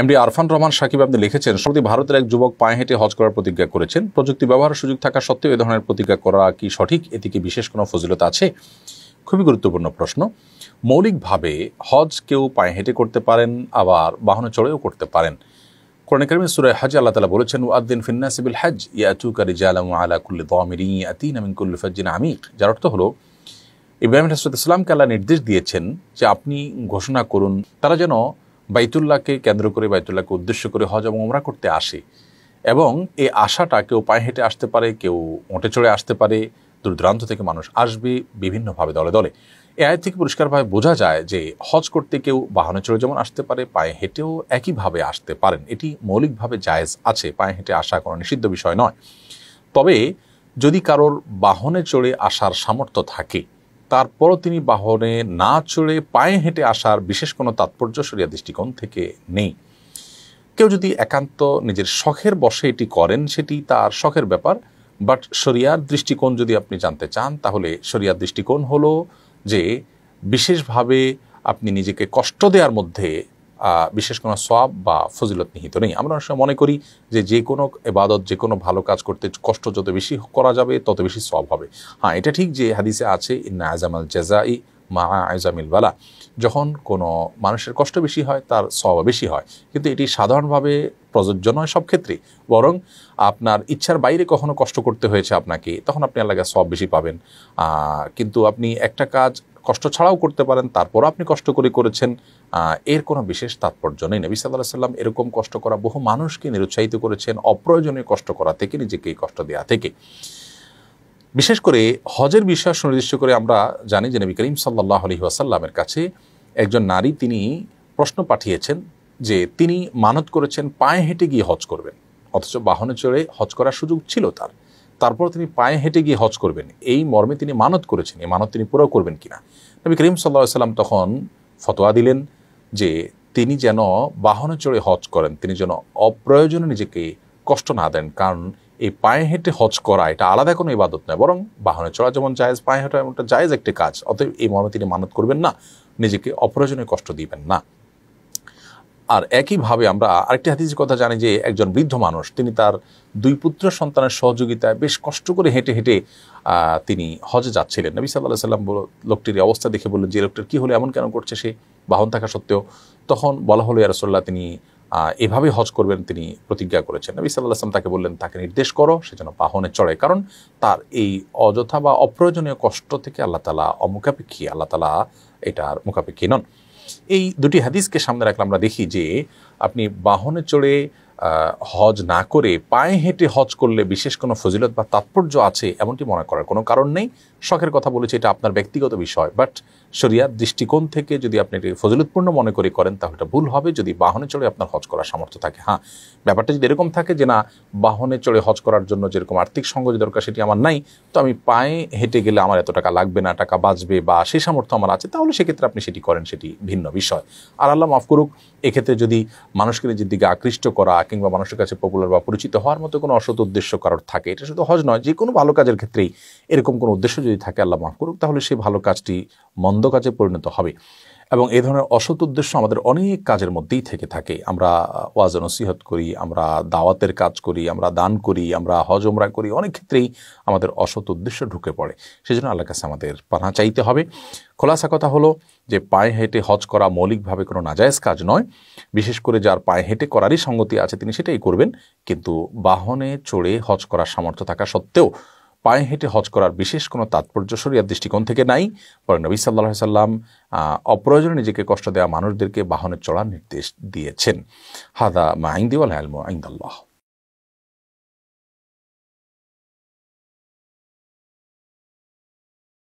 MD Arfan Rahman Shakib আপনি লিখেছেন সম্প্রতি ভারতের এক যুবক পায়ে হেঁটে হজ করার প্রতিজ্ঞা করেছেন প্রযুক্তি ব্যবহারের সুযোগ থাকা সত্ত্বেও এ ধরনের প্রতিজ্ঞা করা কি সঠিক এদিকে বিশেষ কোনো ফজিলত আছে খুবই গুরুত্বপূর্ণ প্রশ্ন মৌলিকভাবে হজ কেউ পায়ে হেঁটে করতে পারেন আবার বাহনে চড়েও করতে পারেন কোরআন করিমের সুরায় হজ আল্লাহ তালা বলেছেন ওয়াদ্দিন ফিন্নাসিবিল হজ ইয়াতু কারিজালাম আলা কুল্লি দমিরি আতিন আমিন কুল্লি ফজ্জিন আমিক যার অর্থ হলো ইব্রাহিম হাসরত ইসলামকে আল্লাহ নির্দেশ দিয়েছেন যে আপনি ঘোষণা করুন তারা যেন বাইতুল্লাহকে কেন্দ্র করে বাইতুল্লাহকে উদ্দেশ্য করে হজ এবং ওমরা করতে আসে এবং এই আশাটা কেউ পায়ে হেঁটে আসতে পারে কেউ ওঁটে চড়ে আসতে পারে দূর দূরান্ত থেকে মানুষ আসবে বিভিন্নভাবে দলে দলে এ আয় থেকে পরিষ্কারভাবে বোঝা যায় যে হজ করতে কেউ বাহনে চড়ে যেমন আসতে পারে পায়ে হেঁটেও একইভাবে আসতে পারেন এটি মৌলিকভাবে জায়েজ আছে পায়ে হেঁটে আসা কোনো নিষিদ্ধ বিষয় নয় তবে যদি কারোর বাহনে চড়ে আসার সামর্থ্য থাকে তারপরও তিনি বাহনে না চড়ে পায়ে হেঁটে আসার বিশেষ কোনো তাৎপর্য সরিয়া দৃষ্টিকোণ থেকে নেই কেউ যদি একান্ত নিজের শখের বসে এটি করেন সেটি তার শখের ব্যাপার বাট শরিয়ার দৃষ্টিকোণ যদি আপনি জানতে চান তাহলে শরিয়ার দৃষ্টিকোণ হলো যে বিশেষভাবে আপনি নিজেকে কষ্ট দেওয়ার মধ্যে বিশেষ কোনো সব বা ফজিলত নিহিত নেই আমরা অনেক সময় মনে করি যে যে কোনো এবাদত যে কোনো ভালো কাজ করতে কষ্ট যত বেশি করা যাবে তত বেশি সব হবে হ্যাঁ এটা ঠিক যে হাদিসে আছে ইন্না আজামাল জাজাই মা আইজামিল বালা যখন কোনো মানুষের কষ্ট বেশি হয় তার স্বভাব বেশি হয় কিন্তু এটি সাধারণভাবে প্রযোজ্য নয় সব ক্ষেত্রেই বরং আপনার ইচ্ছার বাইরে কখনো কষ্ট করতে হয়েছে আপনাকে তখন আপনি আল্লাহকে সব বেশি পাবেন কিন্তু আপনি একটা কাজ কষ্ট ছাড়াও করতে পারেন তারপর আপনি কষ্ট করে করেছেন এর কোনো বিশেষ তাৎপর্য নেই নবী সাল্লাহ সাল্লাম এরকম কষ্ট করা বহু মানুষকে নিরুৎসাহিত করেছেন অপ্রয়োজনীয় কষ্ট করা থেকে নিজেকে এই কষ্ট দেওয়া থেকে বিশেষ করে হজের বিষয় সুনির্দিষ্ট করে আমরা জানি যে নবী করিম সাল্লাহ আলি ওয়াসাল্লামের কাছে একজন নারী তিনি প্রশ্ন পাঠিয়েছেন যে তিনি মানত করেছেন পায়ে হেঁটে গিয়ে হজ করবেন অথচ বাহনে চড়ে হজ করার সুযোগ ছিল তার তারপর তিনি পায়ে হেঁটে গিয়ে হজ করবেন এই মর্মে তিনি মানত করেছেন এই মানত তিনি পুরো করবেন কিনা নবী করিম সাল্লাহ সাল্লাম তখন ফতোয়া দিলেন যে তিনি যেন বাহনে চড়ে হজ করেন তিনি যেন অপ্রয়োজনে নিজেকে কষ্ট না দেন কারণ এই পায়ে হেঁটে হজ করা এটা আলাদা কোনো ইবাদত নয় বরং বাহনে চড়া যেমন জায়েজ পায়ে হেঁটা এমনটা জায়েজ একটি কাজ অতএব এই মর্মে তিনি মানত করবেন না নিজেকে অপ্রয়োজনীয় কষ্ট দিবেন না আর একইভাবে আমরা আরেকটি হাদিসের কথা জানি যে একজন বৃদ্ধ মানুষ তিনি তার দুই পুত্র সন্তানের সহযোগিতায় বেশ কষ্ট করে হেঁটে হেঁটে তিনি হজে যাচ্ছিলেন নবী সাল্লাহ সাল্লাম লোকটির অবস্থা দেখে বললেন যে লোকটার কী হলো এমন কেন করছে সে বাহন থাকা সত্ত্বেও তখন বলা হলো ইয়ারসোল্লাহ তিনি এভাবে হজ করবেন তিনি প্রতিজ্ঞা করেছেন নবী আসলাম তাকে বললেন তাকে নির্দেশ করো সে যেন বাহনে চড়ে কারণ তার এই অযথা বা অপ্রয়োজনীয় কষ্ট থেকে আল্লাহ তালা অমুখাপেক্ষী আল্লাহ তালা এটার মুখাপেক্ষী নন এই দুটি হাদিসকে সামনে রাখলে আমরা দেখি যে আপনি বাহনে চড়ে হজ না করে পায়ে হেঁটে হজ করলে বিশেষ কোনো ফজিলত বা তাৎপর্য আছে এমনটি মনে করার কোনো কারণ নেই শখের কথা বলেছি এটা আপনার ব্যক্তিগত বিষয় বাট সরিয়ার দৃষ্টিকোণ থেকে যদি আপনি এটি ফজিলতপূর্ণ মনে করে করেন তাহলে এটা ভুল হবে যদি বাহনে চড়ে আপনার হজ করার সামর্থ্য থাকে হ্যাঁ ব্যাপারটা যদি এরকম থাকে যে না বাহনে চড়ে হজ করার জন্য যেরকম আর্থিক সঙ্গ যে দরকার সেটি আমার নাই তো আমি পায়ে হেঁটে গেলে আমার এত টাকা লাগবে না টাকা বাঁচবে বা সেই সামর্থ্য আমার আছে তাহলে সেক্ষেত্রে আপনি সেটি করেন সেটি ভিন্ন বিষয় আর আল্লাহ মাফ করুক এক্ষেত্রে যদি মানুষকে নিজের দিকে আকৃষ্ট করা কিংবা মানুষের কাছে পপুলার বা পরিচিত হওয়ার মতো কোনো অসৎ উদ্দেশ্য কারোর থাকে এটা শুধু হজ নয় যে কোনো ভালো কাজের ক্ষেত্রেই এরকম কোনো উদ্দেশ্য যদি থাকে আল্লাহ মাফ করুক তাহলে সেই ভালো কাজটি মন্দ কাজে পরিণত হবে এবং এই ধরনের অসৎ উদ্দেশ্য আমাদের অনেক কাজের মধ্যেই থেকে থাকে আমরা ওয়াজ নসিহত করি আমরা দাওয়াতের কাজ করি আমরা দান করি আমরা হজমরা করি অনেক ক্ষেত্রেই আমাদের অসৎ উদ্দেশ্য ঢুকে পড়ে সেজন্য আল্লাহ কাছে আমাদের পানা চাইতে হবে খোলাসা কথা হলো যে পায়ে হেঁটে হজ করা মৌলিকভাবে কোনো নাজায়জ কাজ নয় বিশেষ করে যার পায়ে হেঁটে করারই সঙ্গতি আছে তিনি সেটাই করবেন কিন্তু বাহনে চড়ে হজ করার সামর্থ্য থাকা সত্ত্বেও পায়ে হেঁটে হজ করার বিশেষ কোনো তাৎপর্য শরিয়ার দৃষ্টিকোণ থেকে নাই পরে নবী সাল্লাহ সাল্লাম অপ্রয়োজনে নিজেকে কষ্ট দেওয়া মানুষদেরকে বাহনে চড়ার নির্দেশ দিয়েছেন হাদা মাহিন্দিওয়াল আলম আইন্দাল্লাহ